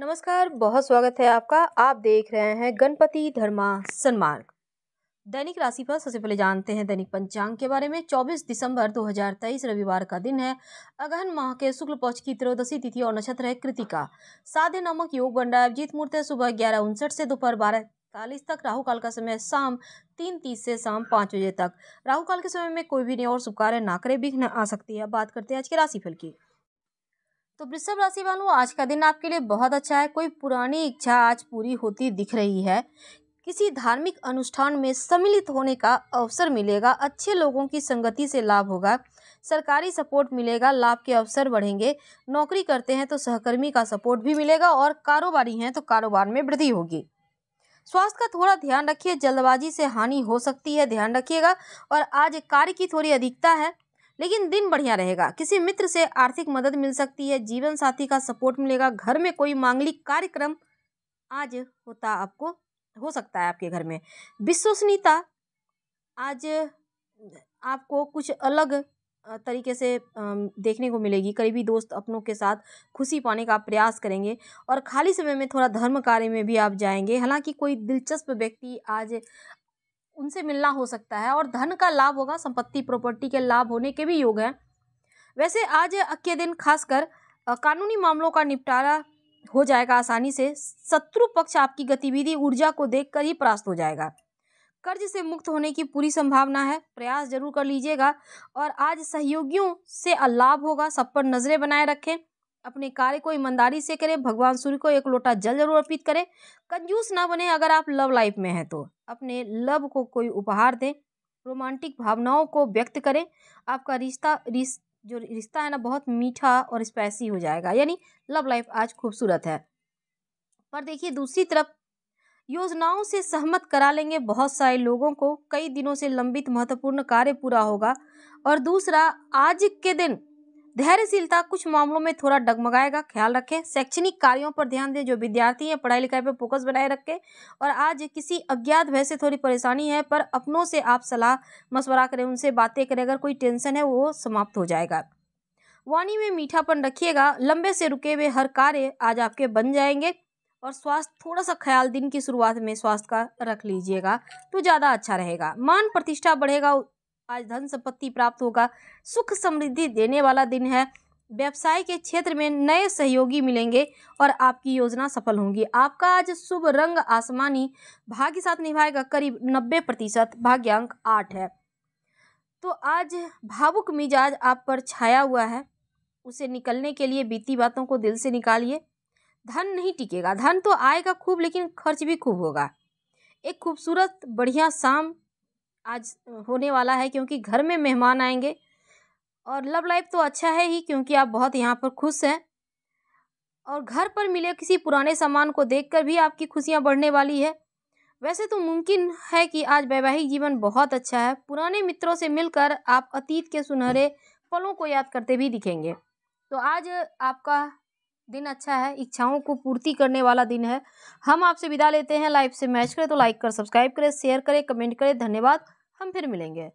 नमस्कार बहुत स्वागत है आपका आप देख रहे हैं गणपति धर्मा सन्मार्ग दैनिक राशि पर सबसे पहले जानते हैं दैनिक पंचांग के बारे में 24 दिसंबर 2023 रविवार का दिन है अगहन माह के शुक्ल पक्ष की त्रयोदशी तिथि और नक्षत्र है कृतिका साधे नामक योग बन रहा है अभिजीत मुहूर्त है सुबह ग्यारह उनसठ से दोपहर बारह तालीस तक राहु काल का समय शाम तीन तीस से शाम पाँच बजे तक राहु काल के समय में कोई भी नहीं और शुभ कार्य ना करे विघ्न आ सकती है बात करते हैं आज के राशिफल की तो वृषभ राशि वालों आज का दिन आपके लिए बहुत अच्छा है कोई पुरानी इच्छा आज पूरी होती दिख रही है किसी धार्मिक अनुष्ठान में सम्मिलित होने का अवसर मिलेगा अच्छे लोगों की संगति से लाभ होगा सरकारी सपोर्ट मिलेगा लाभ के अवसर बढ़ेंगे नौकरी करते हैं तो सहकर्मी का सपोर्ट भी मिलेगा और कारोबारी हैं तो कारोबार में वृद्धि होगी स्वास्थ्य का थोड़ा ध्यान रखिए जल्दबाजी से हानि हो सकती है ध्यान रखिएगा और आज कार्य की थोड़ी अधिकता है लेकिन दिन बढ़िया रहेगा किसी मित्र से आर्थिक मदद मिल सकती है जीवन साथी का सपोर्ट मिलेगा घर में कोई मांगलिक कार्यक्रम आज होता आपको हो सकता है आपके घर में विश्वसनीयता आज आपको कुछ अलग तरीके से देखने को मिलेगी करीबी दोस्त अपनों के साथ खुशी पाने का प्रयास करेंगे और खाली समय में थोड़ा धर्म कार्य में भी आप जाएंगे हालांकि कोई दिलचस्प व्यक्ति आज उनसे मिलना हो सकता है और धन का लाभ होगा संपत्ति प्रॉपर्टी के लाभ होने के भी योग हैं वैसे आज के दिन खासकर कानूनी मामलों का निपटारा हो जाएगा आसानी से शत्रु पक्ष आपकी गतिविधि ऊर्जा को देख ही परास्त हो जाएगा कर्ज से मुक्त होने की पूरी संभावना है प्रयास जरूर कर लीजिएगा और आज सहयोगियों से लाभ होगा सब पर नजरें बनाए रखें अपने कार्य को ईमानदारी से करें भगवान सूर्य को एक लोटा जल जरूर अर्पित करें कंजूस ना बने अगर आप लव लाइफ में हैं तो अपने लव को कोई उपहार दें रोमांटिक भावनाओं को व्यक्त करें आपका रिश्ता रिस जो रिश्ता है ना बहुत मीठा और स्पाइसी हो जाएगा यानी लव लाइफ आज खूबसूरत है पर देखिए दूसरी तरफ योजनाओं से सहमत करा लेंगे बहुत सारे लोगों को कई दिनों से लंबित महत्वपूर्ण कार्य पूरा होगा और दूसरा आज के दिन धैर्यशीलता कुछ मामलों में थोड़ा डगमगाएगा ख्याल रखें शैक्षणिक कार्यों पर ध्यान दें जो विद्यार्थी हैं पढ़ाई लिखाई पर फोकस बनाए रखें और आज किसी अज्ञात भय से थोड़ी परेशानी है पर अपनों से आप सलाह मशवरा करें उनसे बातें करें अगर कोई टेंशन है वो समाप्त हो जाएगा वाणी में मीठापन रखिएगा लंबे से रुके हुए हर कार्य आज आपके बन जाएंगे और स्वास्थ्य थोड़ा सा ख्याल दिन की शुरुआत में स्वास्थ्य का रख लीजिएगा तो ज़्यादा अच्छा रहेगा मान प्रतिष्ठा बढ़ेगा आज धन संपत्ति प्राप्त होगा सुख समृद्धि देने वाला दिन है व्यवसाय के क्षेत्र में नए सहयोगी मिलेंगे और आपकी योजना सफल होंगी आपका आज शुभ रंग आसमानी भाग्य साथ निभाएगा करीब नब्बे प्रतिशत भाग्यांक आठ है तो आज भावुक मिजाज आप पर छाया हुआ है उसे निकलने के लिए बीती बातों को दिल से निकालिए धन नहीं टिकेगा धन तो आएगा खूब लेकिन खर्च भी खूब होगा एक खूबसूरत बढ़िया शाम आज होने वाला है क्योंकि घर में मेहमान आएंगे और लव लाइफ तो अच्छा है ही क्योंकि आप बहुत यहाँ पर खुश हैं और घर पर मिले किसी पुराने सामान को देखकर भी आपकी खुशियाँ बढ़ने वाली है वैसे तो मुमकिन है कि आज वैवाहिक जीवन बहुत अच्छा है पुराने मित्रों से मिलकर आप अतीत के सुनहरे पलों को याद करते भी दिखेंगे तो आज आपका दिन अच्छा है इच्छाओं को पूर्ति करने वाला दिन है हम आपसे विदा लेते हैं लाइफ से मैच करें तो लाइक कर सब्सक्राइब करें शेयर करें कमेंट करें धन्यवाद हम फिर मिलेंगे